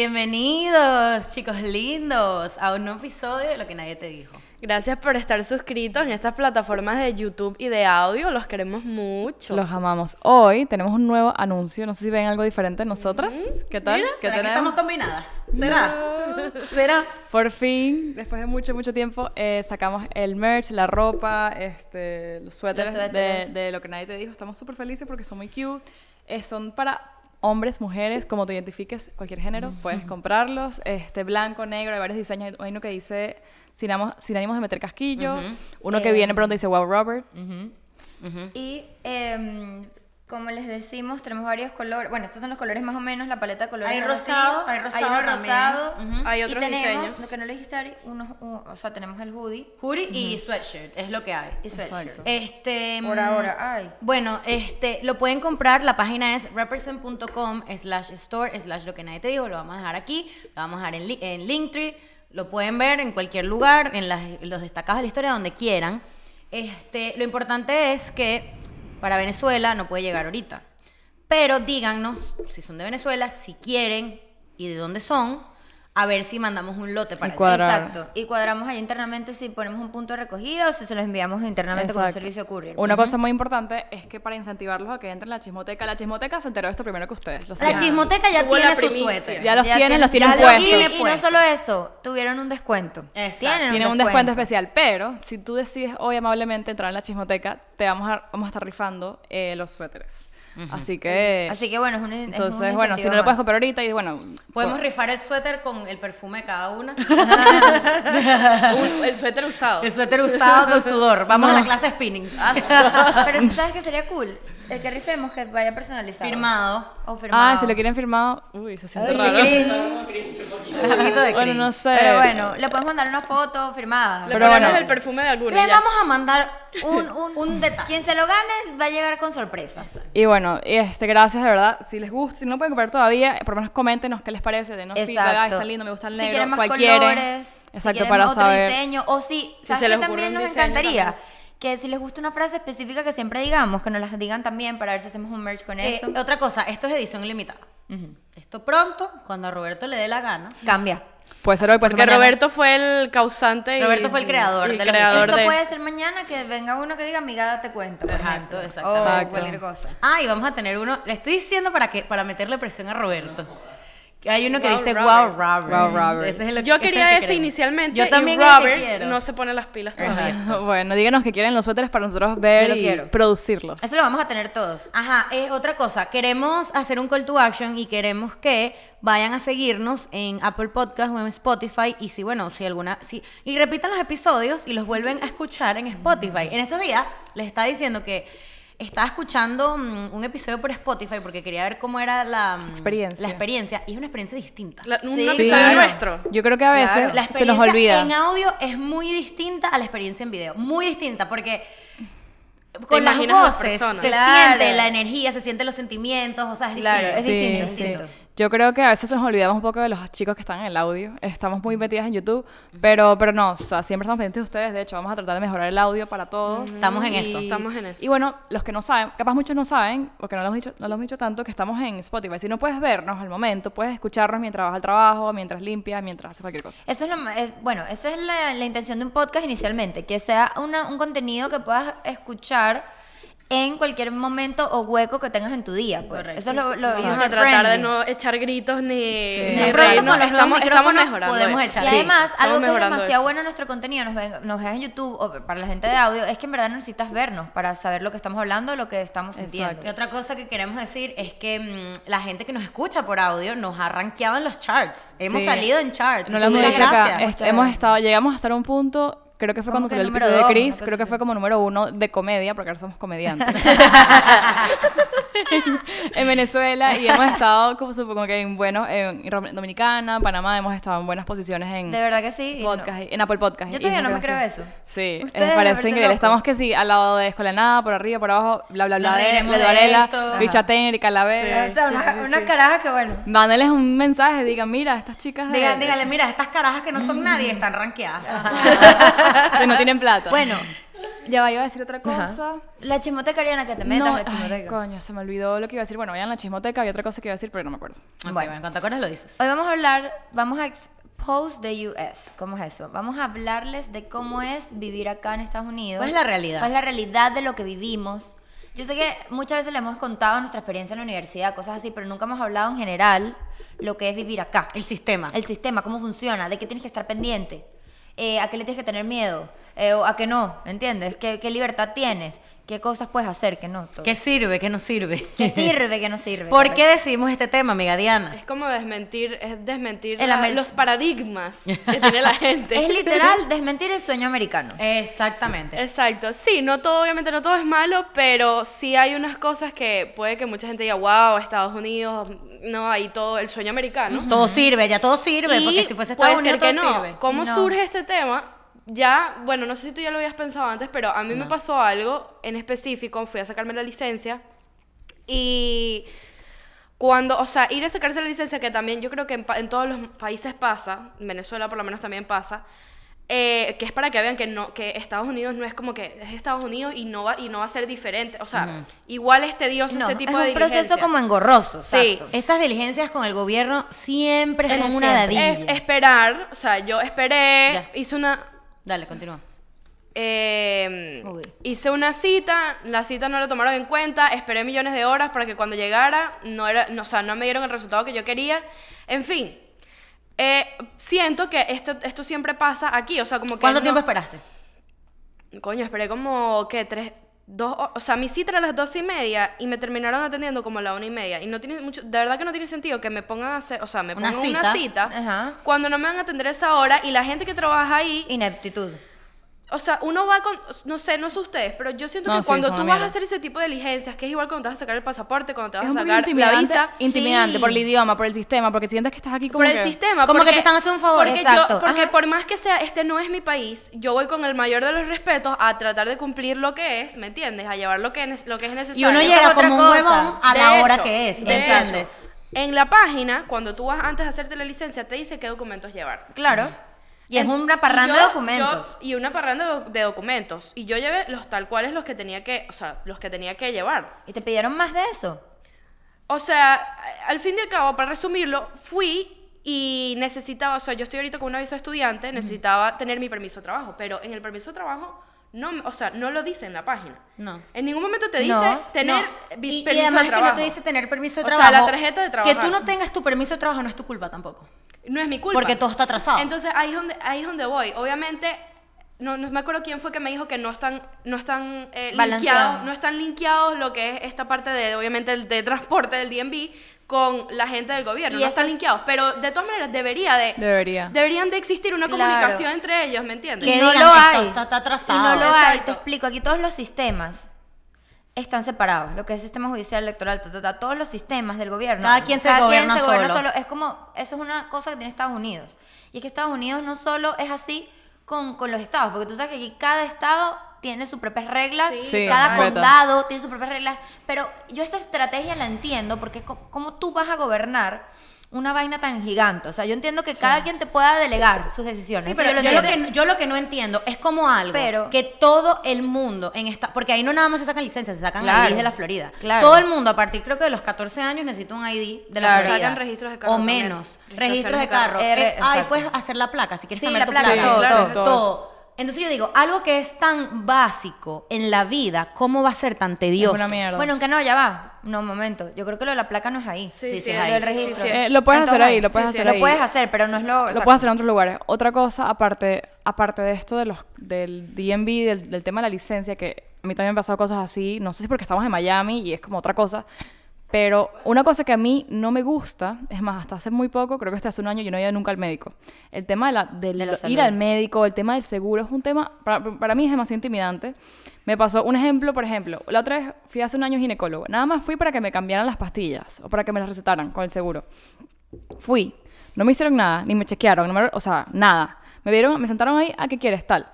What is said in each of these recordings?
Bienvenidos, chicos lindos, a un nuevo episodio de Lo que nadie te dijo. Gracias por estar suscritos en estas plataformas de YouTube y de audio. Los queremos mucho. Los amamos. Hoy tenemos un nuevo anuncio. No sé si ven algo diferente nosotras. ¿Qué tal? Mira, ¿Qué estamos combinadas? ¿Será? ¿Será? Por fin, después de mucho, mucho tiempo, eh, sacamos el merch, la ropa, este, los suéteres, De, lo que nadie te dijo. Estamos súper felices porque son muy cute. Eh, son para hombres, mujeres, como te identifiques, cualquier género, puedes comprarlos. Este blanco, negro, hay varios diseños. Hay uno que dice sin, sin ánimos de meter casquillo. Uno que eh, viene pronto dice wow Robert. Y em, como les decimos, tenemos varios colores. Bueno, estos son los colores más o menos, la paleta de colores. Hay rosado, hay rosado, hay rosado. Hay otros y tenemos, Lo que no les dije unos, o sea, tenemos el hoodie. Hoodie y sweatshirt, es lo que hay. Este, mm, Por ahora, hay Bueno, este, lo pueden comprar, la página es represent.com slash store slash lo que nadie te dijo, lo vamos a dejar aquí, lo vamos a dejar en, Linktree, lo pueden ver en cualquier lugar, en los destacados de la historia, donde quieran. Este, lo importante es que para Venezuela no puede llegar ahorita. Pero díganos si son de Venezuela, si quieren y de dónde son, a ver si mandamos un lote para el cuadrar. Exacto. Y cuadramos ahí internamente si ponemos un punto de recogida o si se los enviamos internamente con un servicio courier. Una cosa muy importante es que para incentivarlos a que entren a la chismoteca, la chismoteca se enteró de esto primero que ustedes. la chismoteca ya tiene sus suéteres. Ya los tienen, los tienen puestos. Y, no solo eso, tuvieron un descuento. Tienen, un, descuento. especial, pero si tú decides hoy amablemente entrar en la chismoteca, te vamos a, vamos a estar rifando eh, los suéteres. Así que. Así que bueno, es un. Entonces, bueno, si no lo puedes comprar ahorita, y bueno. Podemos pues rifar el suéter con el perfume de cada una. el suéter usado. El suéter usado con sudor. Vamos a la clase spinning. Pero sabes que sería cool el que rifemos que vaya personalizado. Firmado. O ah, firmado. Ah, si lo quieren firmado. Uy, se siente raro. Bueno, no sé. Pero bueno, le podemos mandar una foto firmada. Pero bueno, es el perfume de alguno. Le Les vamos a mandar un, un, un detalle. Quien se lo gane va a llegar con sorpresas. Y bueno, este, gracias de verdad. Si les gusta, si no pueden comprar todavía, por lo menos coméntenos qué les parece. de no. está lindo, me gusta el Si quieren más colores. Exacto, para para otro diseño. O si, También nos encantaría que si les gusta una frase específica que siempre digamos, que nos la digan también para ver si hacemos un merch con eh, eso. otra cosa, esto es edición limitada. Esto pronto, cuando a Roberto le dé la gana. Cambia. Puede ser hoy, puede Porque ser Roberto fue el causante. Roberto fue el creador. Esto puede ser mañana que venga uno que diga, amiga, te cuento. Por Exacto, exacto. O cualquier cosa. Ah, y vamos a tener uno. Le estoy diciendo para que para meterle presión a Roberto. Hay uno que dice wow Robert. yo quería ese, inicialmente. Yo también y Robert no se pone las pilas todavía. bueno, díganos que quieren los suéteres para nosotros ver producirlos. Eso lo vamos a tener todos. Ajá, es otra cosa. Queremos hacer un call to action y queremos que vayan a seguirnos en Apple Podcast o en Spotify y si bueno, si alguna y repitan los episodios y los vuelven a escuchar en Spotify. En estos días les está diciendo que estaba escuchando mm, un episodio por Spotify porque quería ver cómo era la mm, experiencia. La experiencia y es una experiencia distinta. un nuestro. Yo creo que a veces se nos olvida. En audio es muy distinta a la experiencia en video, muy distinta porque con las voces se siente la energía, se sienten los sentimientos, o sea, es distinto. Es yo creo que a veces nos olvidamos un poco de los chicos que están en el audio. Estamos muy metidas en YouTube, pero, pero no, siempre estamos pendientes de ustedes. De hecho, vamos a tratar de mejorar el audio para todos. Estamos en eso. Estamos en eso. Y bueno, los que no saben, capaz muchos no saben, porque no lo hemos dicho, no lo dicho tanto, que estamos en Spotify. Si no puedes vernos al momento, puedes escucharnos mientras vas al trabajo, mientras limpias, mientras haces cualquier cosa. Eso es lo bueno, esa es la, intención de un podcast inicialmente, que sea un contenido que puedas escuchar en cualquier momento o hueco que tengas en tu día. Pues. Eso es lo, lo Vamos a tratar de no echar gritos ni, estamos, mejorando. Y además, algo que es demasiado bueno en nuestro contenido, nos, veas en YouTube o para la gente de audio, es que en verdad necesitas vernos para saber lo que estamos hablando, lo que estamos sintiendo. Y otra cosa que queremos decir es que mm, la gente que nos escucha por audio nos ha rankeado en los charts. Hemos salido en charts. No lo hemos acá. hemos estado, llegamos hasta un punto Creo que fue cuando salió el episodio de Chris, creo que fue como número uno de comedia, porque ahora somos comediantes. en Venezuela y hemos estado, como supongo que en buenos, en Dominicana, Panamá, hemos estado en buenas posiciones en. De verdad que sí. Podcast, En Apple Podcast. Yo todavía no me creo eso. Sí, me parece increíble. Estamos que sí, al lado de Escuela Nada, por arriba, por abajo, bla, bla, bla, Le de, unas carajas que bueno. mándales un mensaje, digan, mira, estas chicas. Díganle, mira, estas carajas que no son nadie están rankeadas que no tienen plata. Bueno. Ya iba a decir otra cosa. La chismoteca, Ariana, que te metas la chismoteca. coño, se me olvidó lo que iba a decir. Bueno, vayan a la chismoteca, había otra cosa que iba a decir, pero no me acuerdo. bueno, en cuanto acuerdas lo dices. Hoy vamos a hablar, vamos a expose the US. ¿Cómo es eso? Vamos a hablarles de cómo es vivir acá en Estados Unidos. ¿Cuál es la realidad? ¿Cuál es la realidad de lo que vivimos? Yo sé que muchas veces le hemos contado nuestra experiencia en la universidad, cosas así, pero nunca hemos hablado en general lo que es vivir acá. El sistema. El sistema, cómo funciona, de qué tienes que estar pendiente. Eh, a qué le tienes que tener miedo eh, o a qué no, ¿entiendes? ¿Qué, ¿Qué libertad tienes? qué cosas puedes hacer, que no. ¿Qué sirve, qué no sirve? ¿Qué sirve, qué no sirve? ¿Por qué decidimos este tema, amiga Diana? Es como desmentir, es desmentir los paradigmas que tiene la gente. Es literal desmentir el sueño americano. Exactamente. Exacto. Sí, no todo, obviamente no todo es malo, pero sí hay unas cosas que puede que mucha gente diga, wow, Estados Unidos, no, ahí todo, el sueño americano. Todo sirve, ya todo sirve, porque si fuese Estados puede Unidos que no. ¿Cómo surge este tema? ya, bueno, no sé si tú ya lo habías pensado antes, pero a mí me pasó algo en específico, fui a sacarme la licencia y cuando, o sea, ir a sacarse la licencia, que también yo creo que en, todos los países pasa, en Venezuela por lo menos también pasa, eh, que es para que vean que no que Estados Unidos no es como que es Estados Unidos y no va y no va a ser diferente o sea igual este Dios este tipo de es proceso como engorroso sí estas diligencias con el gobierno siempre son una es esperar o sea yo esperé hice una Dale, continúa. Em, hice una cita, la cita no la tomaron en cuenta, esperé millones de horas para que cuando llegara, no era, o sea, no me dieron el resultado que yo quería. En fin, eh, siento que esto, esto siempre pasa aquí, o sea, como que... ¿Cuánto tiempo esperaste? Coño, esperé como, ¿qué? Tres, dos, o sea, mi cita era a las dos y media y me terminaron atendiendo como a la una y media. Y no tiene mucho, de verdad que no tiene sentido que me pongan a hacer, o sea, me pongan una cita, una cita cuando no me van a atender esa hora y la gente que trabaja ahí. Ineptitud. O sea, uno va con, no sé, no sé ustedes, pero yo siento que cuando tú vas a hacer ese tipo de licencias, que es igual cuando te vas a sacar el pasaporte, cuando te vas a sacar la visa. Intimidante, por el idioma, por el sistema, porque sientes que estás aquí como. Por el que, sistema, como que te están haciendo un favor. Porque, Exacto. porque por más que sea, este no es mi país, yo voy con el mayor de los respetos a tratar de cumplir lo que es, ¿me entiendes? A llevar lo que, es, lo que es necesario. Y uno llega como un huevón a la hora que es, ¿entiendes? En la página, cuando tú vas antes de hacerte la licencia, te dice qué documentos llevar. Claro. Y es, una parranda de documentos. y una parranda de, documentos. Y yo llevé los tal cuales los que tenía que, o sea, los que tenía que llevar. ¿Y te pidieron más de eso? O sea, al fin y al cabo, para resumirlo, fui y necesitaba, o sea, yo estoy ahorita con una visa estudiante, necesitaba tener mi permiso de trabajo, pero en el permiso de trabajo no, o sea, no lo dice en la página. No. En ningún momento te dice tener permiso de permiso y además que no te dice tener permiso de trabajo. O sea, la tarjeta de trabajo. Que tú no tengas tu permiso de trabajo no es tu culpa tampoco no es mi culpa. Porque todo está atrasado. Entonces ahí es donde, ahí donde voy. Obviamente, no, me acuerdo quién fue que me dijo que no están, no están eh, linkeados, no están linkeados lo que es esta parte de, obviamente, de transporte del DNB con la gente del gobierno. no están linkeados. Pero de todas maneras, debería de. Debería. Deberían de existir una comunicación entre ellos, ¿me entiendes? Que no lo hay. Está, no lo hay. Te explico, aquí todos los sistemas están separados. Lo que es sistema judicial, electoral, todos los sistemas del gobierno. Cada quien se, gobierna, solo. Es como, eso es una cosa que tiene Estados Unidos. Y es que Estados Unidos no solo es así con, los estados, porque tú sabes que aquí cada estado tiene sus propias reglas, y cada condado tiene sus propias reglas. Pero yo esta estrategia la entiendo porque es como tú vas a gobernar una vaina tan gigante. O sea, yo entiendo que cada quien te pueda delegar sus decisiones. pero yo, lo, que, yo lo que no entiendo es como algo que todo el mundo en esta. Porque ahí no nada más se sacan licencias, se sacan IDs de la Florida. Claro. Todo el mundo, a partir creo que de los 14 años, necesita un ID de la Florida. Sacan registros de carro. O menos. Registros, de carro. Ah, puedes hacer la placa si quieres sí, tu placa. todo. todo. Entonces yo digo, algo que es tan básico en la vida, ¿cómo va a ser tan tedioso? Es una mierda. Bueno, aunque no, ya va. No, un momento. Yo creo que lo de la placa no es ahí. Sí, sí, registro. lo puedes hacer ahí, lo puedes hacer ahí. Lo puedes hacer, pero no es lo... Lo puedes hacer en otros lugares. Otra cosa, aparte, aparte de esto de los, del DMV, del, del tema de la licencia, que a mí también me han pasado cosas así. No sé si porque estamos en Miami y es como otra cosa. Pero una cosa que a mí no me gusta, es más, hasta hace muy poco, creo que hasta hace un año yo no he ido nunca al médico. El tema de, la, de, ir al médico, el tema del seguro, es un tema, para, mí es demasiado intimidante. Me pasó un ejemplo, por ejemplo, la otra vez fui hace un año ginecólogo, nada más fui para que me cambiaran las pastillas o para que me las recetaran con el seguro. Fui, no me hicieron nada, ni me chequearon, o sea, nada. Me vieron, me sentaron ahí, ¿a ah, qué quieres? Tal.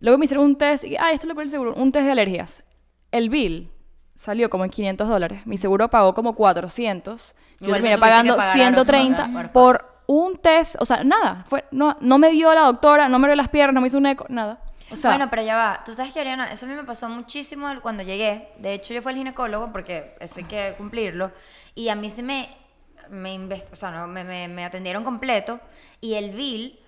Luego me hicieron un test, y, ah, esto lo es el seguro, un test de alergias. El bill salió como en 500 dólares. Mi seguro pagó como 400. Yo terminé pagando 130 por un test, o sea, nada. Fue, no, no me vio la doctora, no me vio las piernas, no me hizo un eco, nada. bueno, pero ya va. Tú sabes que, Ariana, eso a mí me pasó muchísimo cuando llegué. De hecho, yo fui al ginecólogo porque eso hay que cumplirlo. Y a mí se me, me, o sea, me, me, me atendieron completo. Y el bill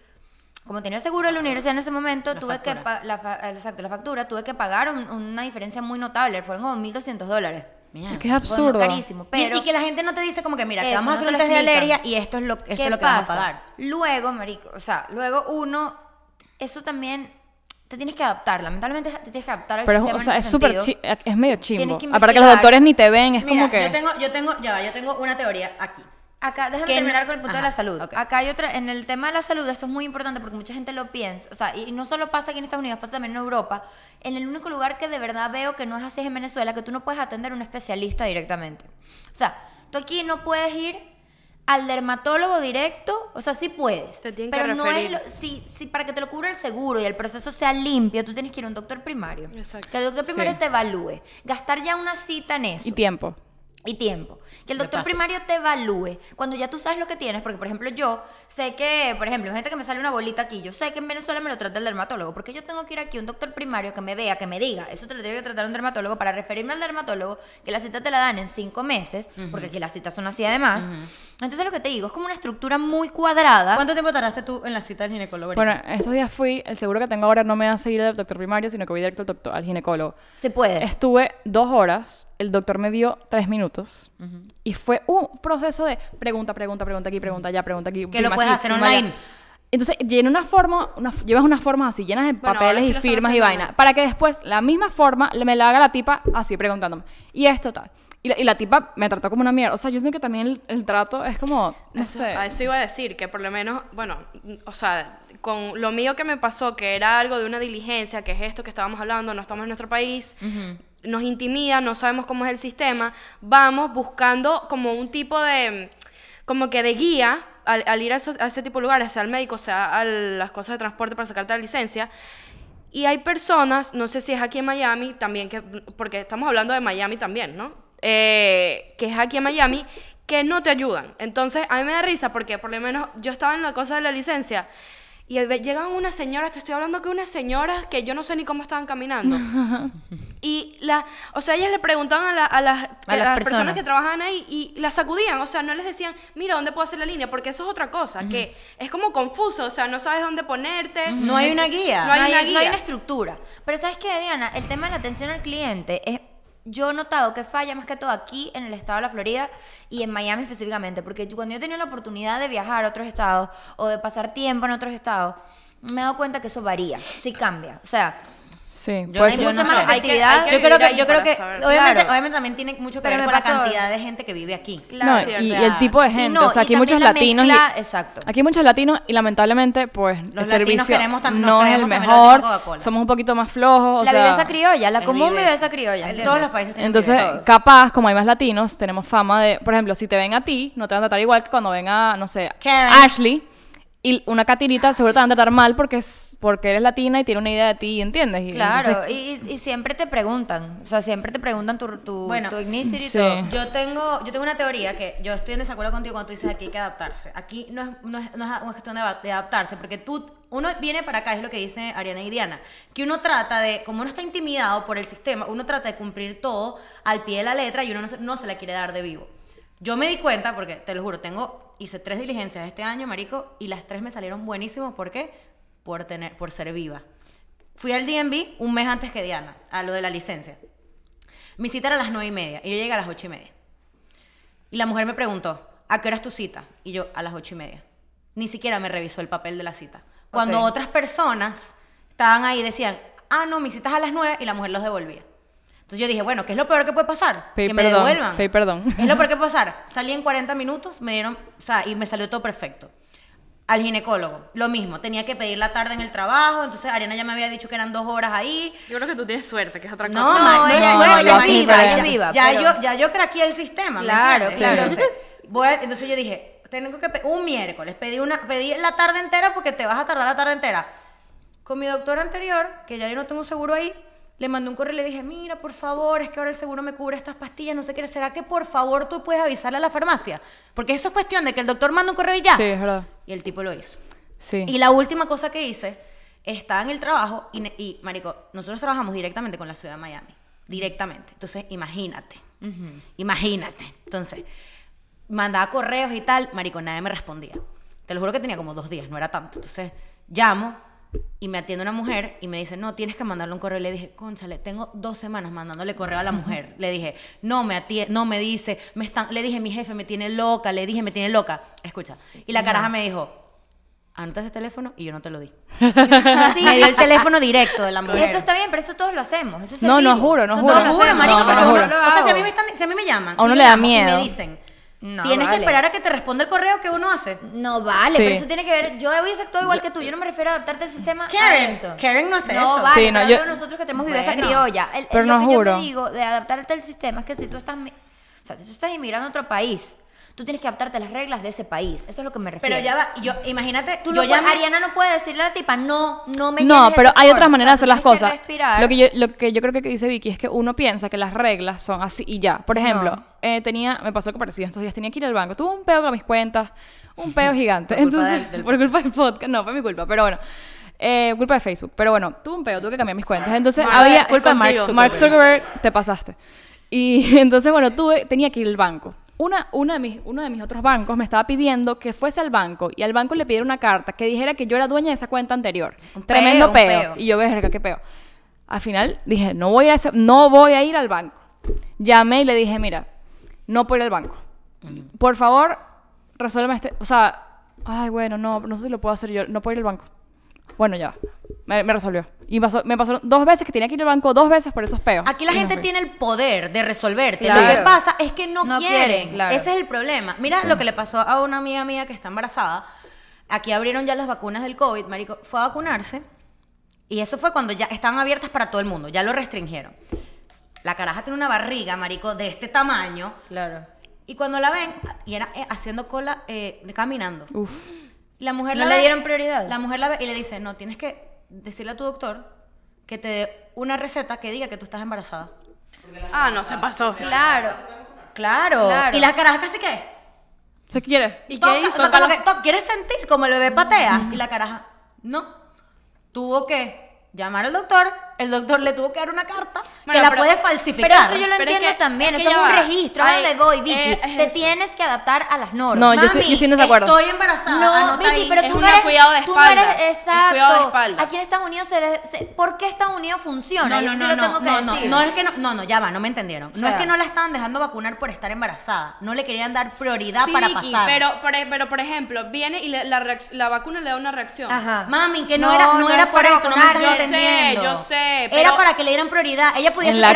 como tenía seguro la universidad en ese momento, la tuve factura. que exacto, la factura, tuve que pagar una diferencia muy notable, fueron como 1200 dólares. Mira, que es absurdo. carísimo, pero y, que la gente no te dice como que, mira, te vamos a hacer un test de alergia y esto es lo, esto es lo que vas a pagar. Luego, marico, o sea, luego uno, eso también te tienes que adaptar, lamentablemente te tienes que adaptar al pero sistema. Pero, o sea, es súper, es medio chimbo. Aparte que los doctores ni te ven, es como que... Yo tengo, yo tengo, ya yo tengo una teoría aquí. Acá, déjame terminar con el punto de la salud. Acá hay otra, en el tema de la salud, esto es muy importante porque mucha gente lo piensa, o sea, y no solo pasa aquí en Estados Unidos, pasa también en Europa. En el único lugar que de verdad veo que no es así es en Venezuela, que tú no puedes atender a un especialista directamente. O sea, tú aquí no puedes ir al dermatólogo directo, o sea, sí puedes. Te pero que no es lo, si, para que te lo cubra el seguro y el proceso sea limpio, tú tienes que ir a un doctor primario. Exacto. Que el doctor primario te evalúe. Gastar ya una cita en eso. Y tiempo y tiempo. Que el doctor primario te evalúe. Cuando ya tú sabes lo que tienes, porque por ejemplo yo sé que, por ejemplo, gente que me sale una bolita aquí, yo sé que en Venezuela me lo trata el dermatólogo, porque yo tengo que ir aquí a un doctor primario que me vea, que me diga, eso te lo tiene que tratar un dermatólogo para referirme al dermatólogo, que la cita te la dan en cinco meses, porque aquí las citas son así además. Entonces lo que te digo, es como una estructura muy cuadrada. ¿Cuánto tiempo tardaste tú en la cita del ginecólogo? Bueno, esos días fui, el seguro que tengo ahora no me hace ir al doctor primario, sino que voy directo al, al ginecólogo. Se puede. Estuve dos horas el doctor me vio tres minutos y fue un proceso de pregunta, pregunta, pregunta aquí, pregunta allá, pregunta aquí. Que lo puedes hacer online. Entonces, una forma, llevas unas formas así, llenas de papeles y firmas y vaina, para que después la misma forma me la haga la tipa así preguntándome. Y esto tal. Y la, tipa me trató como una mierda. O sea, yo sé que también el, trato es como, no sé. A eso iba a decir, que por lo menos, bueno, mm, o sea, con lo mío que me pasó, que era algo de una diligencia, que es esto que estábamos hablando, no estamos en nuestro país, nos intimida, no sabemos cómo es el sistema, vamos buscando como un tipo de, como que de guía al, ir a, ese tipo de lugares, sea al médico, sea a las cosas de transporte para sacarte la licencia. Y hay personas, no sé si es aquí en Miami también, que, porque estamos hablando de Miami también, ¿no? Eh, que es aquí en Miami, que no te ayudan. Entonces, a mí me da risa porque por lo menos yo estaba en la cosa de la licencia y llegan unas señoras, te estoy hablando que unas señoras que yo no sé ni cómo estaban caminando. y la, o sea, ellas le preguntaban a, las, las, personas. que trabajaban ahí y las sacudían, o sea, no les decían, mira, ¿dónde puedo hacer la línea? Porque eso es otra cosa, que es como confuso, o sea, no sabes dónde ponerte. No hay una guía. no hay una guía. No hay una estructura. Pero ¿sabes qué, Diana? El tema de la atención al cliente es yo he notado que falla más que todo aquí en el estado de la Florida y en Miami específicamente, porque cuando yo tenía la oportunidad de viajar a otros estados o de pasar tiempo en otros estados, me he dado cuenta que eso varía, sí cambia. O sea, Sí, pues hay mucha más actividad. yo creo que, obviamente, obviamente, también tiene mucho que ver con la cantidad de gente que vive aquí. Claro, y, el tipo de gente. o sea, aquí muchos latinos. exacto. Aquí hay muchos latinos y lamentablemente, pues, los el servicio no es el mejor. somos un poquito más flojos. la sea, criolla, la común viveza criolla. En todos los países Entonces, capaz, como hay más latinos, tenemos fama de, por ejemplo, si te ven a ti, no te van a tratar igual que cuando ven a, no sé, Ashley. Y una catirita ah, seguro te van a tratar mal porque, es, porque eres latina y tiene una idea de ti, ¿entiendes? Y claro, y, siempre te preguntan, o sea, siempre te preguntan tu, tu, bueno, Yo tengo, yo tengo una teoría que yo estoy en desacuerdo contigo cuando tú dices aquí hay que adaptarse. Aquí no es, no es, una cuestión de, adaptarse, porque tú uno viene para acá, es lo que dice Ariana y Diana, que uno trata de, como uno está intimidado por el sistema, uno trata de cumplir todo al pie de la letra y uno no se, no se la quiere dar de vivo. Yo me di cuenta, porque te lo juro, tengo, hice tres diligencias este año, marico, y las tres me salieron buenísimos. ¿Por qué? Por, tener, por ser viva. Fui al DNB un mes antes que Diana, a lo de la licencia. Mi cita era a las nueve y media y yo llegué a las ocho y media. Y la mujer me preguntó, ¿a qué hora tu cita? Y yo, a las ocho y media. Ni siquiera me revisó el papel de la cita. Cuando otras personas estaban ahí decían, ah, no, mi cita es a las nueve y la mujer los devolvía. Entonces yo dije, bueno, ¿qué es lo peor que puede pasar? que me devuelvan. perdón. ¿Qué es lo peor que puede pasar? Salí en 40 minutos, me dieron, o sea, y me salió todo perfecto. Al ginecólogo, lo mismo, tenía que pedir la tarde en el trabajo, entonces Ariana ya me había dicho que eran dos horas ahí. Yo creo que tú tienes suerte, que es otra cosa. No, no, no, es viva, viva. Ya, yo, ya yo craqueé el sistema. Claro, claro. Entonces, entonces yo dije, tengo que un miércoles, pedí, una, pedí la tarde entera porque te vas a tardar la tarde entera. Con mi doctor anterior, que ya yo no tengo seguro ahí, le mandé un correo y le dije, mira, por favor, es que ahora el seguro me cubre estas pastillas, no sé qué, ¿será que por favor tú puedes avisarle a la farmacia? Porque eso es cuestión de que el doctor manda un correo y ya. Sí, es verdad. Y el tipo lo hizo. Sí. Y la última cosa que hice, estaba en el trabajo y, y marico, nosotros trabajamos directamente con la ciudad de Miami, directamente. Entonces, imagínate, imagínate. Entonces, mandaba correos y tal, marico, nadie me respondía. Te lo juro que tenía como dos días, no era tanto. Entonces, llamo, y me atiende una mujer y me dice, no, tienes que mandarle un correo. Y le dije, conchale, tengo dos semanas mandándole correo a la mujer. le dije, no me atiende, no me dice, me están, le dije, mi jefe me tiene loca, le dije, me tiene loca. Escucha. Y la caraja me dijo, anota ese teléfono y yo no te lo di. Me dio el teléfono directo de la mujer. eso está bien, pero eso todos lo hacemos. Eso no, no juro, no juro. No juro, marico, pero no, o sea, si a mí me, llaman, le da miedo. Y me dicen, no, Tienes que esperar a que te responda el correo que uno hace. No vale, pero eso tiene que ver. Yo hubiese actuado igual que tú. Yo no me refiero a adaptarte al sistema. Karen, Karen no hace no, eso. Vale, sí, no, yo, nosotros que tenemos viveza criolla. El, pero lo que Yo te digo de adaptarte al sistema es que si tú estás, o sea, si tú estás inmigrando a otro país tú tienes que adaptarte a las reglas de ese país. Eso es lo que me refiero. Pero ya va, yo, imagínate, tú yo no puedes, Ariana no puede decirle a la tipa, no, no me No, pero hay otras maneras de hacer las cosas. Lo que, yo, lo que yo creo que dice Vicky es que uno piensa que las reglas son así y ya. Por ejemplo, eh, tenía, me pasó que parecido estos días, tenía que ir al banco, tuve un peo con mis cuentas, un peo gigante. por Entonces, culpa por culpa del podcast, no, fue mi culpa, pero bueno. Eh, culpa de Facebook. Pero bueno, tuve un peo. tuve que cambiar mis cuentas. Entonces había. Culpa de Mark Mark Zuckerberg, te pasaste. Y entonces, bueno, tuve, tenía que ir al banco. Una, de mis, uno de mis otros bancos me estaba pidiendo que fuese al banco y al banco le pidiera una carta que dijera que yo era dueña de esa cuenta anterior. Tremendo peo, Y yo, verga, qué peo. Al final dije, no voy, a ir no voy a ir al banco. Llamé y le dije, mira, no puedo ir al banco. Por favor, resuelve este. O sea, ay, bueno, no, no sé si lo puedo hacer yo. No puedo ir al banco. Bueno, ya. Me, resolvió. Y me pasó dos veces que tenía que ir al banco dos veces por esos peos. Aquí la gente tiene el poder de resolverte. Lo que pasa es que no, quieren, Ese es el problema. Mira lo que le pasó a una amiga mía que está embarazada. Aquí abrieron ya las vacunas del COVID, marico. Fue a vacunarse y eso fue cuando ya estaban abiertas para todo el mundo. Ya lo restringieron. La caraja tiene una barriga, marico, de este tamaño. Claro. Y cuando la ven, y era eh, haciendo cola, eh, caminando. Uf. La mujer ¿No le dieron prioridad? La mujer la ve y le dice, no, tienes que decirle a tu doctor que te dé una receta que diga que tú estás embarazada. Ah, no, se pasó. Claro. Claro. ¿Y las carajas casi qué? ¿Se quiere? ¿Y qué ¿Quieres sentir como el bebé patea? Y la caraja, no. Tuvo que llamar al doctor, el doctor le tuvo que dar una carta que la puede falsificar. Pero eso yo lo entiendo también. eso es un registro. Ay, donde voy, eh, Vicky? te tienes que adaptar a las normas. No, yo, sí no acuerdo. Estoy embarazada. No, Vicky, pero tú no, eres, cuidado de tú no eres. Exacto. Es de espalda. Aquí en Estados Unidos, ¿por qué Estados Unidos funciona? No, no, no, lo que no, no, no, ya va, no me entendieron. no es que no la estaban dejando vacunar por estar embarazada. No le querían dar prioridad para pasar. Pero, e, pero, por ejemplo, viene y la, vacuna le da una reacción. Ajá. Mami, que no, era, por eso. No me yo sé, yo sé. Era para que le dieran prioridad. Ella pudiese ir la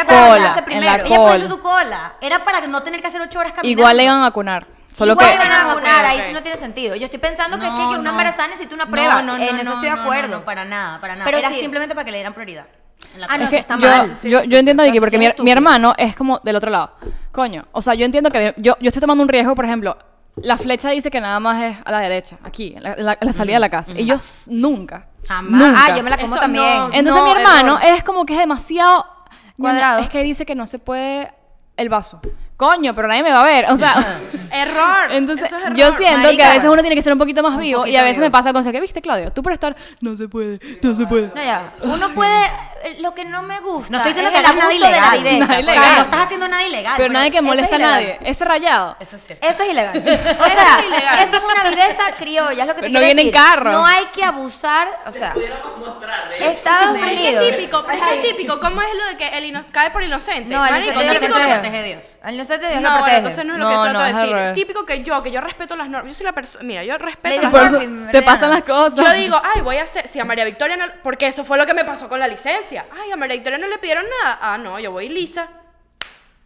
primero. En la ella puso su cola. Era para no tener que hacer ocho horas caminando. Igual le iban a vacunar. Igual le iban a vacunar, ahí sí no tiene sentido. Yo estoy pensando que es que una embarazada necesita una prueba. No, no, en eso estoy de acuerdo. para nada, para nada. Pero era simplemente para que le dieran prioridad. Ah, no, es está yo, Yo, entiendo de Vicky porque mi, hermano es como del otro lado. Coño, o sea, yo entiendo que yo, estoy tomando un riesgo, por ejemplo, la flecha dice que nada más es a la derecha, aquí, en la, salida de la casa. Ellos nunca Jamás. Ah, yo me la como también. Entonces mi hermano es como que es demasiado... Cuadrado. Es que dice que no se puede el vaso coño, pero nadie me va a ver. O sea, error. Entonces, yo siento que a veces uno tiene que ser un poquito más vivo y a veces me pasa cosas que, viste, Claudio, tú por estar, no se puede, no, se puede. No, ya. Uno puede, eh, lo que no me gusta. No estoy diciendo que el abuso de la viveza. ilegal. no estás haciendo nada ilegal. Pero pues. nadie que molesta a nadie. Ese rayado. Eso es cierto. Eso es ilegal. eso, es una viveza criolla, es lo que te no quiero decir. Carro. No hay que abusar, o sea. Mostrar, de Estados Unidos. Es típico, es típico. ¿Cómo es lo de que el cae por inocente? No, el inocente es Dios no, entonces no es lo que trato de decir. Típico que yo, que yo respeto las normas. Yo soy la persona. Mira, yo respeto las Te pasan las cosas. Yo digo, ay, voy a hacer. Si a María Victoria no. Porque eso fue lo que me pasó con la licencia. Ay, a María Victoria no le pidieron nada. Ah, no, yo voy lisa.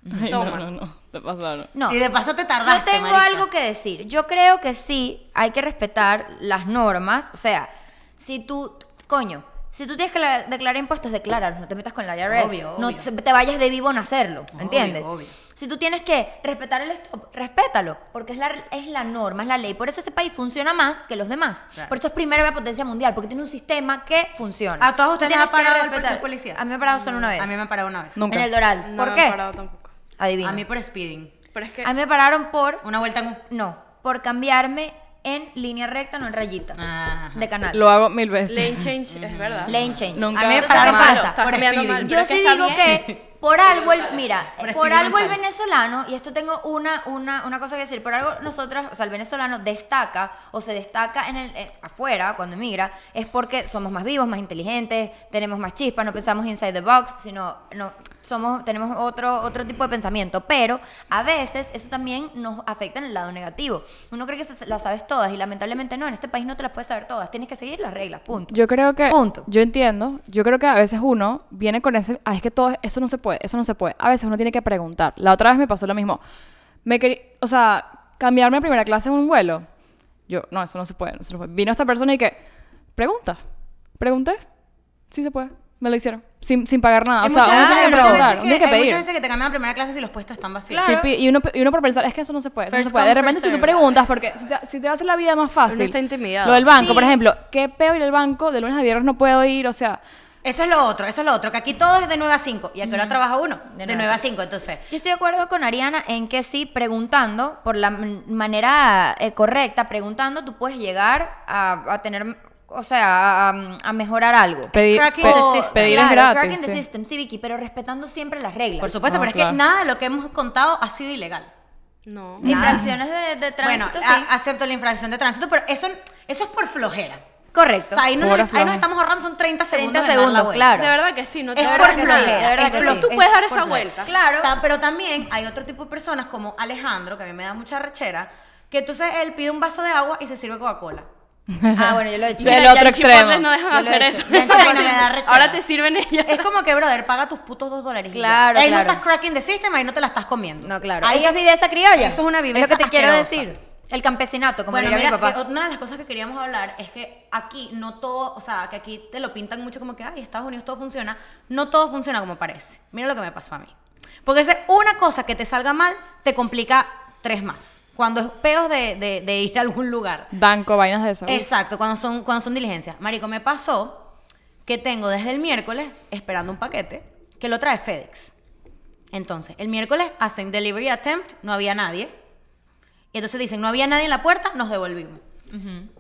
No, no, no. Te pasaron. No. Y de paso te tardaste. Yo tengo algo que decir. Yo creo que sí hay que respetar las normas. O sea, si tú. Coño. Si tú tienes que declarar impuestos, decláralos. No te metas con la IRS. Obvio, No te vayas de vivo a hacerlo. ¿Entiendes? obvio. Si tú tienes que respetar el stop, respétalo, porque es la, es la norma, es la ley. Por eso este país funciona más que los demás. Por eso es primera potencia mundial, porque tiene un sistema que funciona. ¿A todos ustedes les ha parado respetar. el policía? A mí me han parado solo una vez. A mí me han parado una vez. Nunca. En el Doral. ¿Por qué? No me ha parado tampoco. Adivina. A mí por speeding. Pero es que... A mí me pararon por... ¿Una vuelta en un...? No, por cambiarme en línea recta, no en rayita. De canal. Lo hago mil veces. Lane change, es verdad. Lane change. Nunca. A mí me pararon por speeding. Yo sí digo que por algo, el, mira, por, algo el venezolano, y esto tengo una, una, cosa que decir, por algo nosotras, o sea, el venezolano destaca o se destaca en el, eh, afuera cuando emigra, es porque somos más vivos, más inteligentes, tenemos más chispas, no pensamos inside the box, sino no, somos, tenemos otro, otro tipo de pensamiento. Pero a veces eso también nos afecta en el lado negativo. Uno cree que las sabes todas y lamentablemente no, en este país no te las puedes saber todas, tienes que seguir las reglas, punto. Yo creo que... Punto. Yo entiendo, yo creo que a veces uno viene con ese, es que todo eso no se puede eso no se puede. A veces uno tiene que preguntar. La otra vez me pasó lo mismo. Me o sea, cambiarme a primera clase en un vuelo. Yo, no, eso no se puede, Vino esta persona y que, pregunta. Pregunté, si se puede. Me lo hicieron. Sin, pagar nada. o sea, uno que Hay muchas veces que te cambian a primera clase si los puestos están vacíos. Sí, y, uno, y uno por pensar, es que eso no se puede. De repente, si tú preguntas, porque si te, si hacer la vida más fácil. está intimidado. Lo del banco, por ejemplo. ¿Qué peor ir al banco? De lunes a viernes no puedo ir. O sea, eso es lo otro, eso es lo otro, que aquí todo es de 9 a 5. ¿Y aquí ahora ha trabaja uno? De 9, a 5, entonces. Yo estoy de acuerdo con Ariana en que sí, preguntando, por la manera eh, correcta, preguntando, tú puedes llegar a, tener, o sea, a, mejorar algo. Pedir, cracking the sí. Vicky, pero respetando siempre las reglas. Por supuesto, pero es que nada de lo que hemos contado ha sido ilegal. No. Infracciones de, tránsito. Bueno, sí. acepto la infracción de tránsito, pero eso, eso es por flojera. Correcto. O sea, ahí, no nos, ahí estamos ahorrando son 30 segundos. 30 segundos, de claro. De verdad que sí, no te es por que de verdad que sí. Tú puedes dar esa vuelta. Claro. pero también hay otro tipo de personas como Alejandro, que a mí me da mucha rechera, que entonces él pide un vaso de agua y se sirve Coca-Cola. Ah, bueno, yo lo he hecho. Del otro extremo. no dejan hacer eso. bueno, me da Ahora te sirven ellos. Es como que, brother, paga tus putos dos dólares. Claro, Ahí no estás cracking the system, ahí no te la estás comiendo. No, claro. Ahí es esa criolla. Eso es una viveza Es lo que te quiero decir. El campesinato, como bueno, diría mi papá. Eh, una de las cosas que queríamos hablar es que aquí no todo, o sea, que aquí te lo pintan mucho como que, ay, Estados Unidos todo funciona. No todo funciona como parece. Mira lo que me pasó a mí. Porque es una cosa que te salga mal, te complica tres más. Cuando es peor de, ir a algún lugar. Banco, vainas de eso. Exacto, cuando son, cuando son diligencias. Marico, me pasó que tengo desde el miércoles esperando un paquete que lo trae FedEx. Entonces, el miércoles hacen delivery attempt, no había nadie y entonces dicen, no había nadie en la puerta, nos devolvimos.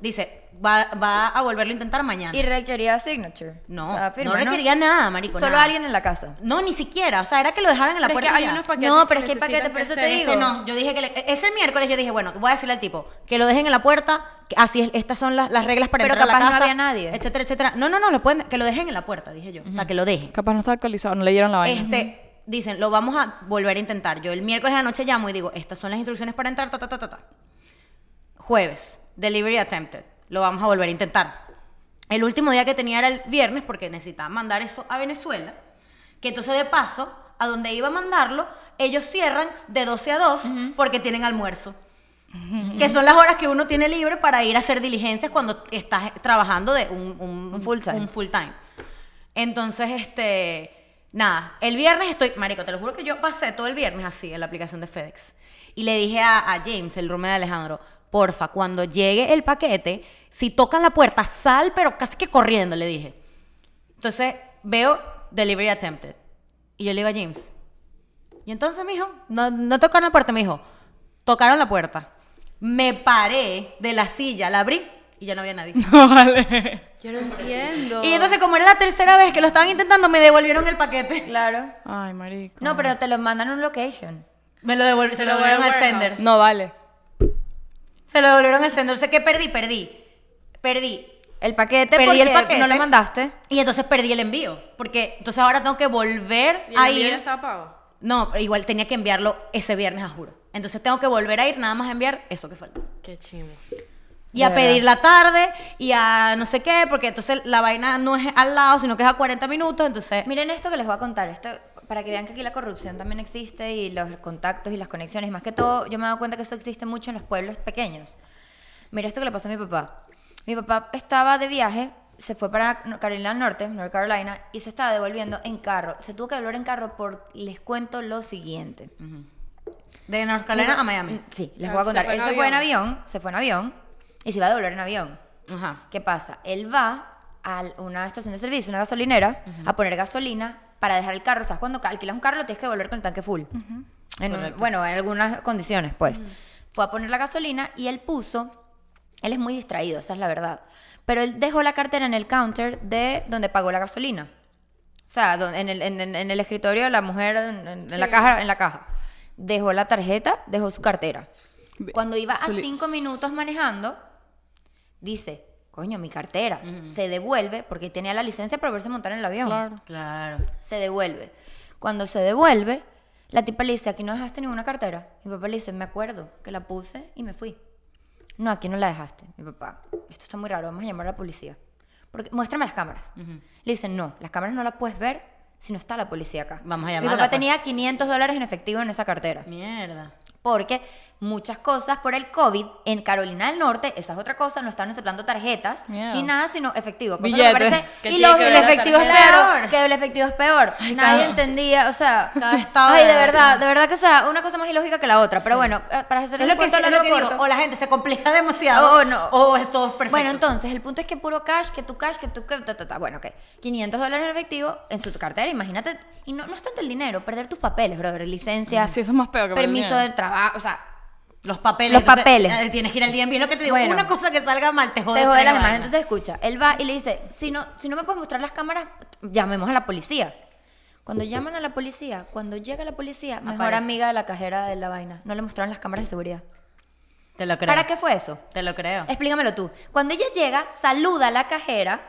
Dice, va, va, a volverlo a intentar mañana. ¿Y requería signature? No, no requería nada, marico. Solo alguien en la casa. No, ni siquiera. O sea, era que lo dejaban en la puerta. Es que hay unos paquetes no, pero es que hay paquetes, por eso te digo. Ese yo dije que e, miércoles yo dije, bueno, voy a decirle al tipo que lo dejen en la puerta, que así es, estas son las, reglas para pero entrar a la casa. no había nadie. Etcétera, etcétera. No, no, no, lo pueden, que lo dejen en la puerta, dije yo. O sea, que lo dejen. Capaz no estaba actualizado, no leyeron la vaina. Este, dicen, lo vamos a volver a intentar. Yo el miércoles de la noche llamo y digo, estas son las instrucciones para entrar, ta, ta, ta, ta, Jueves, delivery attempted. Lo vamos a volver a intentar. El último día que tenía era el viernes porque necesitaba mandar eso a Venezuela. Que entonces de paso, a donde iba a mandarlo, ellos cierran de 12 a 2 porque tienen almuerzo. Que son las horas que uno tiene libre para ir a hacer diligencias cuando estás trabajando de un, Un full time. Entonces, este, Nada, el viernes estoy, marico, te lo juro que yo pasé todo el viernes así en la aplicación de FedEx. Y le dije a, James, el roommate de Alejandro, porfa, cuando llegue el paquete, si tocan la puerta, sal, pero casi que corriendo, le dije. Entonces, veo delivery attempted. Y yo le digo a James, y entonces, mi no, no tocaron la puerta, hijo, Tocaron la puerta. Me paré de la silla, la abrí y ya no había nadie. No, vale. Yo no entiendo. Y entonces, como era la tercera vez que lo estaban intentando, me devolvieron el paquete. Claro. Ay, marico. No, pero te lo mandan a un location. Me lo devolvieron, se lo devolvieron al sender. No, vale. Se lo devolvieron al sender. Sé que perdí, perdí. Perdí. El paquete perdí el paquete. no lo mandaste. Y entonces perdí el envío. Porque entonces ahora tengo que volver el a envío estaba pago? No, pero igual tenía que enviarlo ese viernes, a juro. Entonces tengo que volver a ir nada más a enviar eso que falta. Qué chimo. Y a pedir la tarde y a no sé qué, porque entonces la vaina no es al lado, sino que es a 40 minutos, entonces... Miren esto que les voy a contar, esto, para que vean que aquí la corrupción también existe y los contactos y las conexiones, más que todo yo me he dado cuenta que eso existe mucho en los pueblos pequeños. Mira esto que le pasó a mi papá. Mi papá estaba de viaje, se fue para Carolina del Norte, North Carolina, y se estaba devolviendo en carro. Se tuvo que devolver en carro por, les cuento lo siguiente. De North Carolina a Miami. Mm, sí, les voy a contar. Él se fue en avión, se fue en avión y se va a devolver en avión. ¿Qué pasa? Él va a una estación de servicio, una gasolinera, a poner gasolina para dejar el carro. O sea, Cuando alquilas un carro lo tienes que devolver con el tanque full. bueno, en algunas condiciones, pues. Fue a poner la gasolina y él puso... Él es muy distraído, esa es la verdad. Pero él dejó la cartera en el counter de donde pagó la gasolina. O sea, en el, escritorio la mujer, en, la caja, en la caja. Dejó la tarjeta, dejó su cartera. Cuando iba a cinco minutos manejando, dice, coño, mi cartera, se devuelve, porque tenía la licencia para verse montar en el avión. Claro. claro. Se devuelve. Cuando se devuelve, la tipa le dice, aquí no dejaste ninguna cartera. Mi papá le dice, me acuerdo que la puse y me fui. No, aquí no la dejaste. Mi papá, esto está muy raro, vamos a llamar a la policía. Porque, muéstrame las cámaras. Le dicen, no, las cámaras no las puedes ver si no está la policía acá. Vamos a llamar Mi papá pues. tenía 500 dólares en efectivo en esa cartera. Mierda. Porque muchas cosas por el COVID en Carolina del Norte, esa es otra cosa, no están aceptando tarjetas ni nada, sino efectivo. Cosa que y el efectivo es peor. Que el efectivo es peor. Nadie entendía, o sea. estaba ay, de verdad, de verdad que, o sea, una cosa más ilógica que la otra. Pero bueno, eh, para hacer el lo cuento, que, O la gente se complica demasiado. O oh, no. O es todo perfecto. Bueno, entonces, el punto es que puro cash, que tu cash, que tu. bueno, ok. 500 dólares en efectivo en su cartera, imagínate. Y no, no es tanto el dinero, perder tus papeles, brother. licencia, Sí, eso es más peor que Permiso de trabajo o sea, los papeles. Los papeles. Eh, tienes que ir al día es lo que te digo, una cosa que salga mal te jode. Te entonces escucha, él va y le dice, si no, si no me puedes mostrar las cámaras, llamemos a la policía. Cuando llaman a la policía, cuando llega la policía, mejor amiga de la cajera de la vaina, no le mostraron las cámaras de seguridad. Te lo creo. ¿Para qué fue eso? Te lo creo. Explícamelo tú. Cuando ella llega, saluda a la cajera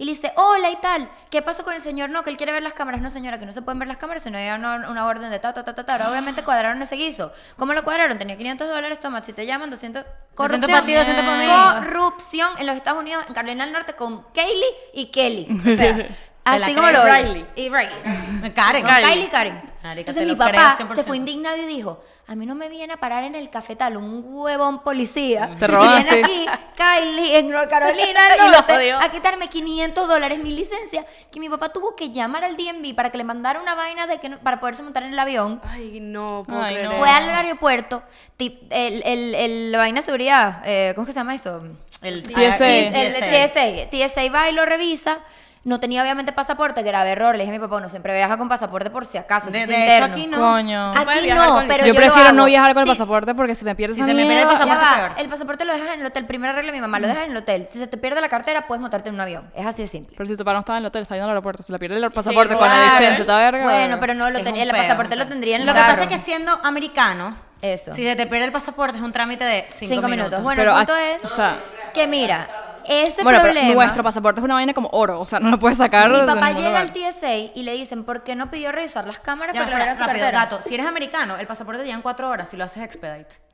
y le dice, hola y tal, ¿qué pasó con el señor? No, que él quiere ver las cámaras. No, señora, que no se pueden ver las cámaras, sino hay una, orden de ta, ta, ta, ta, obviamente ah. cuadraron ese guiso. ¿Cómo lo cuadraron? Tenía 500 dólares, toma, si te llaman, 200... Corrupción, 200 200 corrupción en los Estados Unidos, en Carolina del Norte, con Kaylee y Kelly. O sea, Así como lo Riley. Y Riley. Karen. No, Kylie Karen. Entonces mi papá se fue indignado y dijo, a mí no me viene a parar en el cafetal un huevón policía. Te viene aquí, Kylie, en North Carolina, norte, a quitarme 500 dólares mi licencia, que mi papá tuvo que llamar al DMV para que le mandara una vaina de que para poderse montar en el avión. Ay, no, puedo Fue al aeropuerto, el, el, el, la vaina de seguridad, eh, ¿cómo es que se llama eso? El ah, TSA. el TSA. TSA va y lo revisa no tenía obviamente pasaporte, grave error. Le dije a mi papá, no siempre viaja con pasaporte por si acaso. es de hecho, aquí no. Coño. Aquí no, pero yo, prefiero no viajar con el pasaporte porque si me pierdes Si se me pierde el pasaporte, El pasaporte lo dejas en el hotel. Primera regla, de mi mamá lo dejas en el hotel. Si se te pierde la cartera, puedes montarte en un avión. Es así de simple. Pero si tu papá no estaba en el hotel, estaba en el aeropuerto. Se la pierde el pasaporte con la licencia, está verga. Bueno, pero no lo tenía. El pasaporte lo tendría en el Lo que pasa es que siendo americano, Eso. si se te pierde el pasaporte es un trámite de cinco, Cinco minutos. Bueno, el punto es o sea- que mira, ese problema. Pero nuestro pasaporte es una vaina como oro, o sea, no lo puedes sacar. Mi papá llega al TSA y le dicen, ¿por qué no pidió revisar las cámaras para espera, rápido, si eres americano, el pasaporte te llega en cuatro horas si lo haces expedite.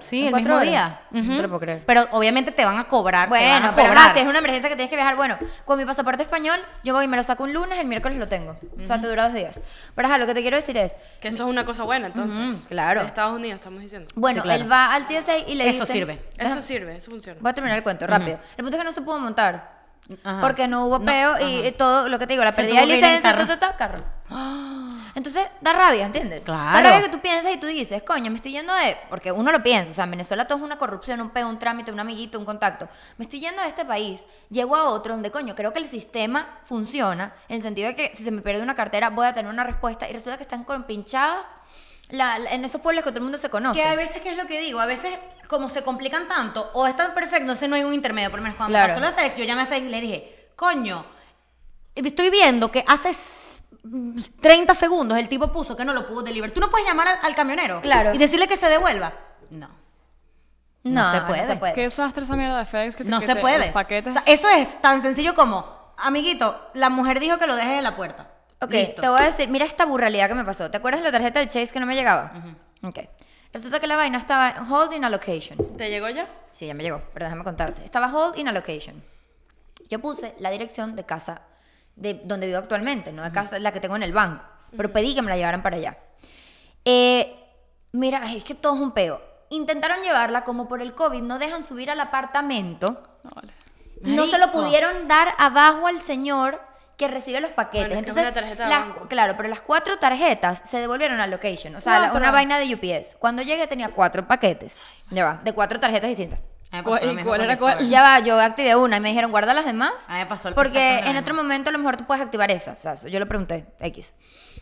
Sí, el mismo día. creer. Pero obviamente te van a cobrar. Bueno, te si es una emergencia que tienes que viajar, bueno, con mi pasaporte español, yo voy y me lo saco un lunes, el miércoles lo tengo. O sea, te dura dos días. Pero lo que te quiero decir es. Que eso es una cosa buena, entonces. claro. En Estados Unidos, estamos diciendo. Bueno, él va al TSA y le dice. Eso sirve. Eso sirve, eso funciona. Voy a terminar el cuento, rápido. El punto es que no se pudo montar porque no hubo peo y, todo lo que te digo, la pérdida de licencia, todo, todo, Entonces da rabia, ¿entiendes? Claro. Da rabia que tú piensas y tú dices, coño, me estoy yendo de. Porque uno lo piensa, o sea, en Venezuela todo es una corrupción, un peo, un trámite, un amiguito, un contacto. Me estoy yendo de este país, llego a otro donde, coño, creo que el sistema funciona en el sentido de que si se me pierde una cartera voy a tener una respuesta y resulta que están con pinchadas en esos pueblos que todo el mundo se conoce. Que a veces, ¿qué es lo que digo? A veces, como se complican tanto, o están perfectos, no hay un intermedio. Por lo menos cuando pasó la FedEx, yo llamé a FedEx y le dije, coño, estoy viendo que hace 30 segundos el tipo puso que no lo pudo deliver. Tú no puedes llamar al, camionero claro. y decirle que se devuelva. No. No, se puede. Que se puede. Qué esa mierda de FedEx que te, No se puede. Los paquetes. eso es tan sencillo como, amiguito, la mujer dijo que lo dejes en la puerta. Ok, te voy a decir, mira esta burralidad que me pasó. ¿Te acuerdas de la tarjeta del Chase que no me llegaba? Okay. Ok. Resulta que la vaina estaba holding hold in ¿Te llegó ya? Sí, ya me llegó, pero déjame contarte. Estaba hold in location. Yo puse la dirección de casa de donde vivo actualmente, no de casa, la que tengo en el banco. Pero pedí que me la llevaran para allá. Eh, mira, es que todo es un peo. Intentaron llevarla, como por el COVID no dejan subir al apartamento. No, no se lo pudieron dar abajo al señor que recibe los paquetes. Entonces, claro, pero las cuatro tarjetas se devolvieron a location, o sea, una vaina de UPS. Cuando llegué tenía cuatro paquetes, ya va, de cuatro tarjetas distintas. ¿Y cuál era cuál? Ya va, yo activé una y me dijeron guarda las demás. Porque en otro momento a lo mejor tú puedes activar esa. O sea, yo lo pregunté, X.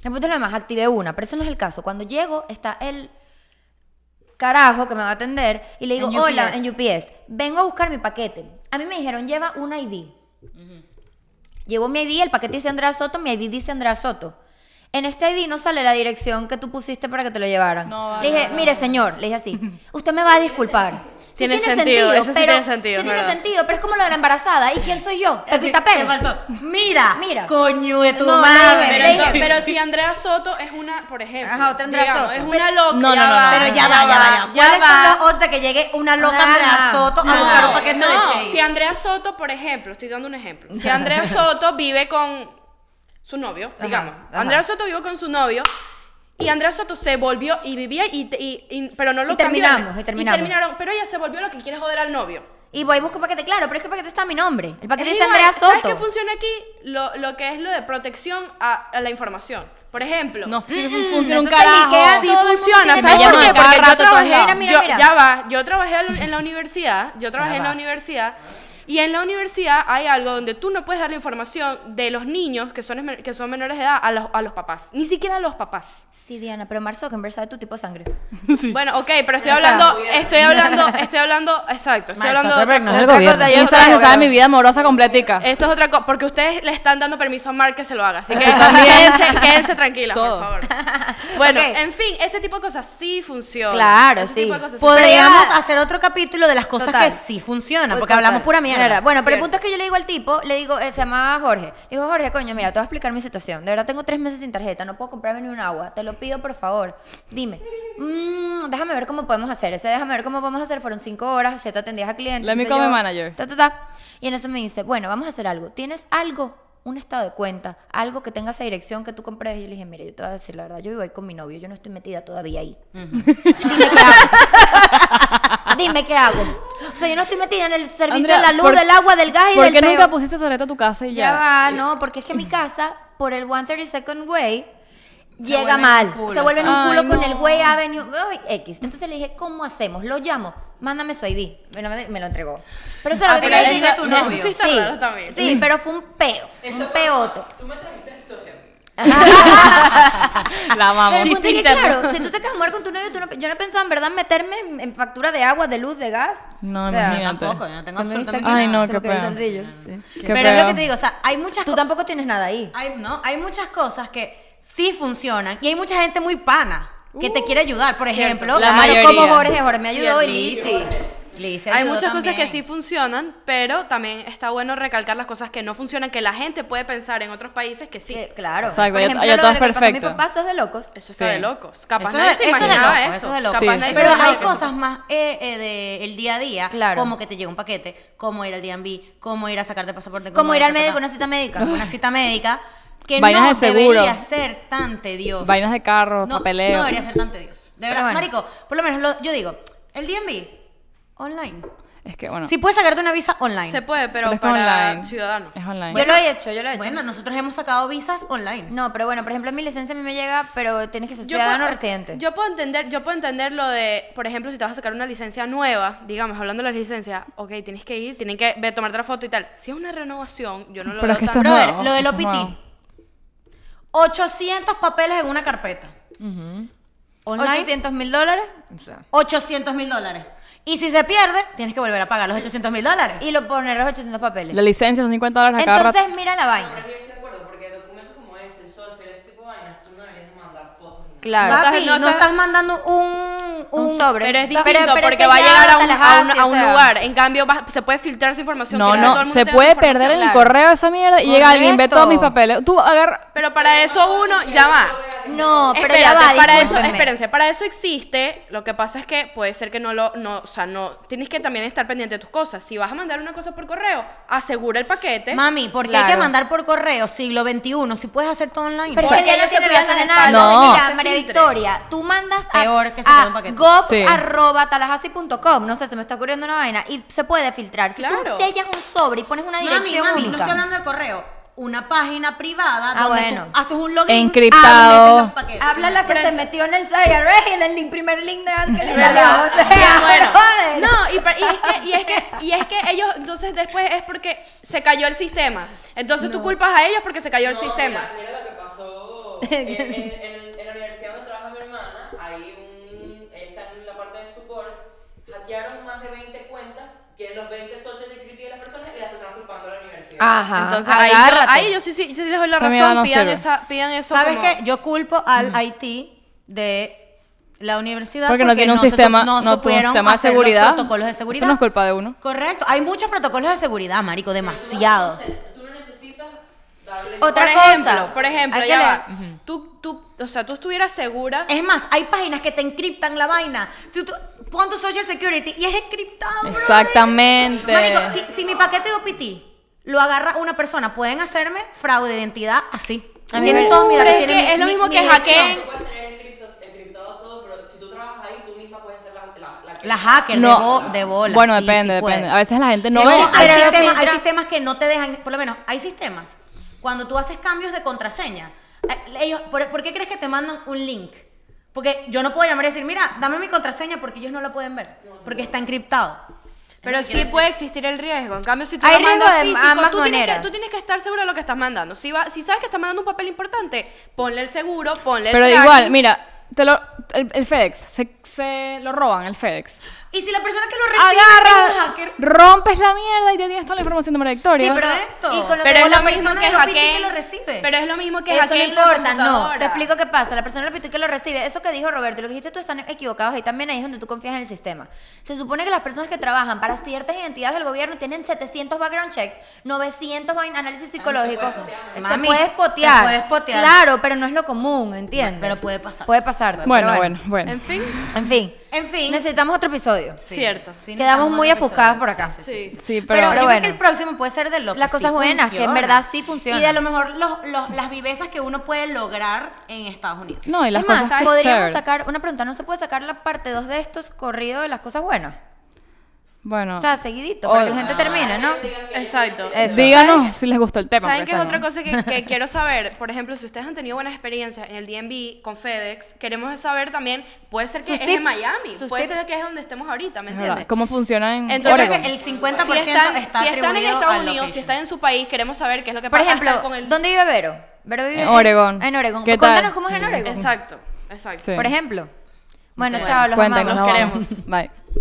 en punto lo demás, activé una, pero eso no es el caso. Cuando llego está el carajo que me va a atender y le digo, hola, en UPS, vengo a buscar mi paquete. A mí me dijeron, lleva un ID. Llevo mi ID, el paquete dice Andrea Soto, mi ID dice Andrea Soto. En este ID no sale la dirección que tú pusiste para que te lo llevaran. le dije, mire, señor, le dije así, usted me va a disculpar tiene, tiene sentido, eso pero, sí tiene sentido. tiene sentido, pero es como lo de la embarazada. ¿Y quién soy yo? Pepita pero Mira, mira. Coño de tu madre. Pero, si Andrea Soto es una, por ejemplo. Ajá, Andrea Soto. Es una loca. No, no, Pero ya va, ya va, ya va. ¿Cuál es otra que llegue una loca Andrea Soto a buscar un si Andrea Soto, por ejemplo, estoy dando un ejemplo. Si Andrea Soto vive con su novio, digamos. Andrea Soto vive con su novio y Andrea Soto se volvió y vivía y, pero no lo y terminamos, y terminamos. Y terminaron, pero ella se volvió lo que quiere joder al novio. Y voy y busco que paquete, claro, pero es que el paquete está mi nombre. El paquete es dice Andrea Soto. ¿Sabes qué funciona aquí? Lo, lo que es lo de protección a, la información. Por ejemplo. No, sí mm, mm funciona un carajo. Sí funciona, ¿sabes por qué? Porque yo trabajé, ya va, yo trabajé en la universidad, yo trabajé en la universidad y en la universidad hay algo donde tú no puedes dar la información de los niños que son, que son menores de edad a los, papás. Ni siquiera a los papás. Sí, Diana, pero Marzo conversa de tu tipo de sangre. Bueno, ok, pero estoy hablando, estoy hablando, estoy hablando, exacto, estoy hablando... no sabe mi vida amorosa completica. Esto es otra cosa, porque ustedes le están dando permiso a Mar que se lo haga, así que quédense, quédense tranquila, por favor. Bueno, en fin, ese tipo de cosas sí funcionan. Claro, sí. Podríamos hacer otro capítulo de las cosas que sí funcionan, porque hablamos puramente bueno, pero el punto es que yo le digo al tipo, le digo, eh, se llamaba Jorge. Le digo, Jorge, coño, mira, te voy a explicar mi situación. De verdad tengo tres meses sin tarjeta, no puedo comprarme ni un agua. Te lo pido, por favor. Dime. Mm, déjame ver cómo podemos hacer. Ese déjame ver cómo podemos hacer. Fueron cinco horas, Si te atendías a clientes. Let me call manager. Y en eso me dice, bueno, vamos a hacer algo. ¿Tienes algo? un estado de cuenta, algo que tenga esa dirección que tú compres. Y yo le dije, mira, yo te voy a decir la verdad, yo vivo ahí con mi novio, yo no estoy metida todavía ahí. Dime qué hago. Dime qué hago. O sea, yo no estoy metida en el servicio de la luz, del agua, del gas y del ¿Por qué nunca pusiste esa a tu casa y ya? Ya va, no, porque es que mi casa, por el 132nd Way, llega mal. Se vuelve en un culo, con el Way Avenue X. Entonces le dije, ¿cómo hacemos? Lo llamo, mándame su ID. Me lo, entregó. Pero eso es lo ah, que tu Sí, sí, pero fue un peo. Eso un peoto. Tú me trajiste la mamá Pero claro, si tú te quedas muerto con tu novio, tú yo no he pensado en verdad meterme en, factura de agua, de luz, de gas. No, ni tampoco, yo no tengo absolutamente nada. Ay, no, qué Pero es lo que te digo, o sea, hay muchas Tú tampoco tienes nada ahí. Hay, no, hay muchas cosas que sí funcionan y hay mucha gente muy pana que te uh, quiere ayudar, por ejemplo. La mayoría. como Jorge, Jorge me ayudó sí, hay muchas cosas que sí funcionan, pero también está bueno recalcar las cosas que no funcionan, que la gente puede pensar en otros países que sí. Eh, claro. Exacto, Por ejemplo, eso es de locos. Eso está de locos. Capaz eso, nadie se imaginaba eso. es De locos. Capaz pero hay cosas más eh, eh, del día a día, como que te llega un paquete, como ir al DMV, como ir a sacarte pasaporte. Como ir al médico, una cita médica, una cita médica. Que Vainas no de seguro. debería ser tan tedioso. Vainas de carro, papeleo. No debería ser tan tedioso. De verdad, marico, por lo menos yo digo, el DMV online. Es que bueno. si puedes sacarte una visa online. Se puede, pero, para online. Es online. Yo lo he hecho, yo lo he hecho. Bueno, nosotros hemos sacado visas online. No, pero bueno, por ejemplo, mi licencia a mí me llega, pero tienes que ser ciudadano residente. Yo puedo entender, yo puedo entender lo de, por ejemplo, si te vas a sacar una licencia nueva, digamos, hablando de la licencia ok, tienes que ir, tienes que ver, tomarte la foto y tal. Si es una renovación, yo no lo Pero es que esto es lo del OPT. 800 papeles en una carpeta. Online. 800 mil dólares. O 800 mil dólares. Y si se pierde, tienes que volver a pagar los 800 mil dólares. Y lo poner los 800 papeles. La licencia son 50 dólares Entonces, mira la vaina. yo acuerdo, porque documentos como ese, social, ese tipo de vainas, tú no deberías mandar fotos. Claro. Papi, no, estás, estás mandando un, un, sobre. Pero es distinto, porque va a llegar a un, a un, lugar. En cambio, se puede filtrar su información. No, no, se puede perder en el correo esa mierda y llega alguien, ve todos mis papeles. Tú agarra... Pero para eso uno, ya va. No, pero para eso, espérense, para eso existe. Lo que pasa es que puede ser que no lo, no, o sea, no, tienes que también estar pendiente de tus cosas. Si vas a mandar una cosa por correo, asegura el paquete. Mami, porque hay que mandar por correo siglo XXI? Si puedes hacer todo online. Pero porque ya no se puede hacer nada. No. Mira, María Victoria, tú mandas a, Peor No sé, se me está ocurriendo una vaina. Y se puede filtrar. Si tú sellas un sobre y pones una dirección mami, mami, no estoy hablando de correo una página privada ah, donde haces un login encriptado habla la que se metió en el site y en el primer link de antes que le bueno. no y, es que, y, es que ellos entonces después es porque se cayó el sistema entonces tú culpas a ellos porque se cayó el sistema mira, lo que pasó en, en, la universidad donde trabaja mi hermana hay un está en la parte de support hackearon más de 20 cuentas que los 20 socios security de las personas y las personas culpando a la universidad. Ajá. Entonces, ahí yo, yo, sí, sí, yo sí les doy la razón. pidan, esa, pidan, eso. ¿Sabes qué? Yo culpo al IT Haití de la universidad porque, no tiene un sistema no, no tiene de seguridad protocolos de seguridad eso no es culpa de uno correcto hay muchos protocolos de seguridad marico demasiados otra cosa. por ejemplo, ya tú, tú, o sea, tú estuvieras segura. Es más, hay páginas que te encriptan la vaina. Tú, pon tu social security y es encriptado. Exactamente. si, mi paquete de OPT lo agarra una persona, pueden hacerme fraude de identidad así. Uh, tienen todos mis datos. Es, que mi, es lo mismo mi, que hackeen. La hacker no. de, de bola. Bueno, depende, depende. A veces la gente no ve. hay sistemas que no te dejan, por lo menos, hay sistemas cuando tú haces cambios de contraseña, eh, ellos, ¿por, qué crees que te mandan un link? Porque yo no puedo llamar y decir, mira, dame mi contraseña porque ellos no la pueden ver, porque está encriptado. Pero sí puede existir el riesgo. En cambio, si tú Hay lo mandas físico, tú, tienes que, estar seguro de lo que estás mandando. Si, si sabes que estás mandando un papel importante, ponle el seguro, ponle el Pero igual, mira, te el, FedEx, se, se, lo roban el FedEx. Y si la persona que lo recibe hacker. Rompes la mierda y te tienes toda la información de manera Sí, pero, es lo mismo que el Que lo recibe. Pero es lo mismo que el no importa, no. Te explico qué pasa. La persona que lo recibe. Eso que dijo Roberto, lo que dijiste tú están equivocados. Y también ahí es donde tú confías en el sistema. Se supone que las personas que trabajan para ciertas identidades del gobierno tienen 700 background checks, 900 análisis psicológicos. Te puedes potear. Claro, pero no es lo común, ¿entiendes? Pero puede pasar. Puede pasar. Pues, bueno, bueno, bueno, bueno. En fin. En fin. En fin. Necesitamos otro episodio. Cierto. Quedamos muy afuscadas por acá. Sí, sí, pero, Creo que el próximo puede ser de lo Las cosas buenas, que en verdad sí funcionan. Y a lo mejor los, los, las vivezas que uno puede lograr en Estados Unidos. No, y las es más, podríamos sacar, una pregunta, ¿no se puede sacar la parte 2 de estos corridos de las cosas buenas? Bueno. O sea, seguidito, para que la gente termine, ¿no? Exacto. Díganos si les gustó el tema. ¿Saben pues, que es otra cosa que, quiero saber? Por ejemplo, si ustedes han tenido buenas experiencias en el DMV con FedEx, queremos saber también, puede ser que es en Miami, puede ser que es donde estemos ahorita, ¿me entiendes? ¿Cómo funciona en Entonces, el 50% si están, está si están en Estados Unidos, si están en su país, queremos saber qué es lo que pasa. Por ejemplo, ¿dónde vive Vero? Vero vive en, Oregon En Oregón. Cuéntanos cómo es en Oregon Exacto, exacto. Por ejemplo. Bueno, chao, los amamos. queremos. Bye.